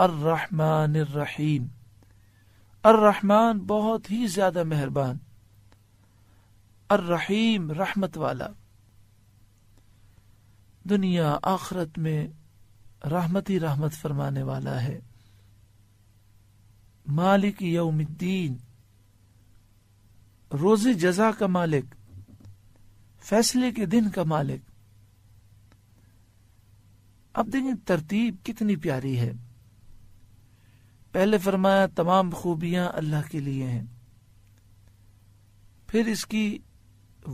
अर्रहमान रहीम अर्रहमान बहुत ही ज्यादा मेहरबान अर्रहीम रहमत वाला दुनिया आखरत में रहमत ही रहमत फरमाने वाला है मालिक यौमुद्दीन रोजी जजा का मालिक फैसले के दिन का मालिक अब देखिए तरतीब कितनी प्यारी है पहले फरमाया तमाम खूबियां अल्लाह के लिए हैं फिर इसकी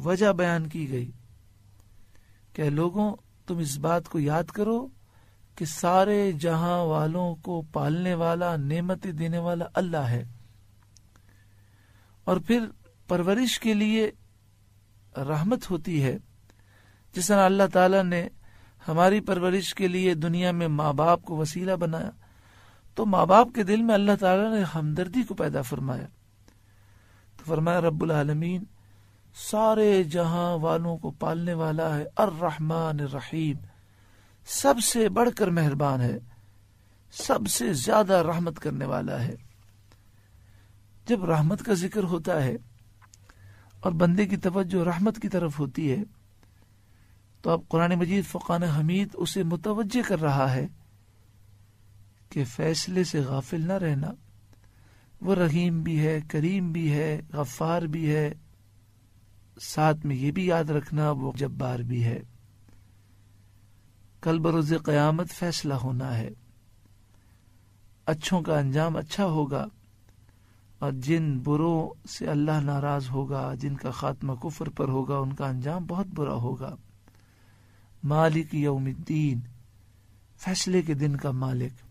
वजह बयान की गई क्या लोगों तुम इस बात को याद करो कि सारे जहां वालों को पालने वाला नेमतें देने वाला अल्लाह है और फिर परवरिश के लिए रहमत होती है जिस तरह अल्लाह ताला ने हमारी परवरिश के लिए दुनिया में माँ बाप को वसीला बनाया तो माँ बाप के दिल में अल्लाह ताला ने हमदर्दी को पैदा फरमाया तो फरमाया रब्बुल आलमीन सारे जहां वालों को पालने वाला है अर रहमान रहीम सबसे बढ़कर मेहरबान है सबसे ज्यादा रहमत करने वाला है जब रहमत का जिक्र होता है और बंदे की तवज्जो रहमत की तरफ होती है तो अब कुरान मजीद फ़ुकान हमीद उसे मुतवजह कर रहा है के फैसले से गाफिल ना रहना वो रहीम भी है करीम भी है गफ़ार भी है साथ में ये भी याद रखना वो जब्बार भी है कल बरोज क़यामत फैसला होना है अच्छों का अंजाम अच्छा होगा और जिन बुरों से अल्लाह नाराज होगा जिनका खात्मा कुफर पर होगा उनका अंजाम बहुत बुरा होगा मालिक यौमुद्दीन फैसले के दिन का मालिक